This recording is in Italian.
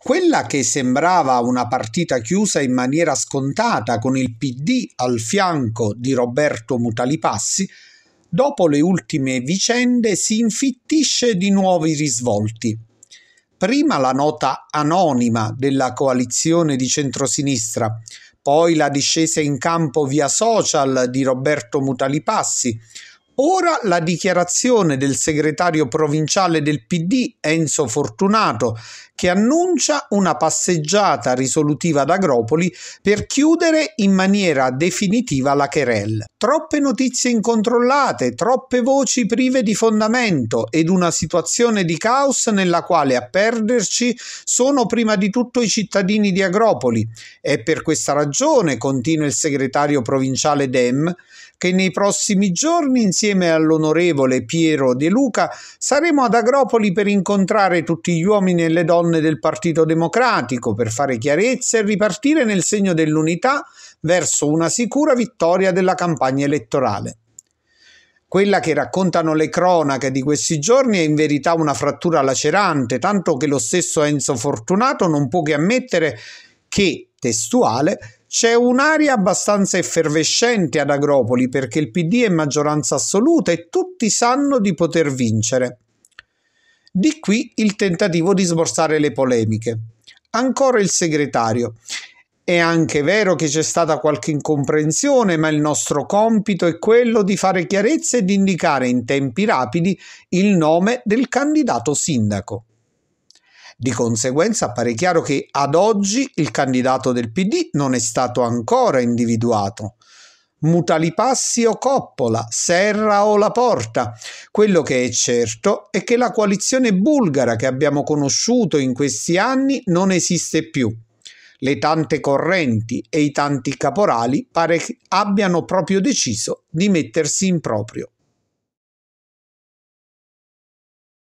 Quella che sembrava una partita chiusa in maniera scontata con il PD al fianco di Roberto Mutalipassi, dopo le ultime vicende si infittisce di nuovi risvolti. Prima la nota anonima della coalizione di centrosinistra, poi la discesa in campo via social di Roberto Mutalipassi, Ora la dichiarazione del segretario provinciale del PD Enzo Fortunato che annuncia una passeggiata risolutiva ad Agropoli per chiudere in maniera definitiva la querel. Troppe notizie incontrollate, troppe voci prive di fondamento ed una situazione di caos nella quale a perderci sono prima di tutto i cittadini di Agropoli. È per questa ragione, continua il segretario provinciale Dem, che nei prossimi giorni insieme insieme all'onorevole Piero De Luca saremo ad Agropoli per incontrare tutti gli uomini e le donne del Partito Democratico, per fare chiarezza e ripartire nel segno dell'unità verso una sicura vittoria della campagna elettorale. Quella che raccontano le cronache di questi giorni è in verità una frattura lacerante, tanto che lo stesso Enzo Fortunato non può che ammettere che testuale, c'è un'aria abbastanza effervescente ad Agropoli perché il PD è maggioranza assoluta e tutti sanno di poter vincere. Di qui il tentativo di sborsare le polemiche. Ancora il segretario. È anche vero che c'è stata qualche incomprensione, ma il nostro compito è quello di fare chiarezza e di indicare in tempi rapidi il nome del candidato sindaco. Di conseguenza appare chiaro che ad oggi il candidato del PD non è stato ancora individuato. Mutalipassi o Coppola, Serra o La Porta. Quello che è certo è che la coalizione bulgara che abbiamo conosciuto in questi anni non esiste più. Le tante correnti e i tanti caporali pare che abbiano proprio deciso di mettersi in proprio.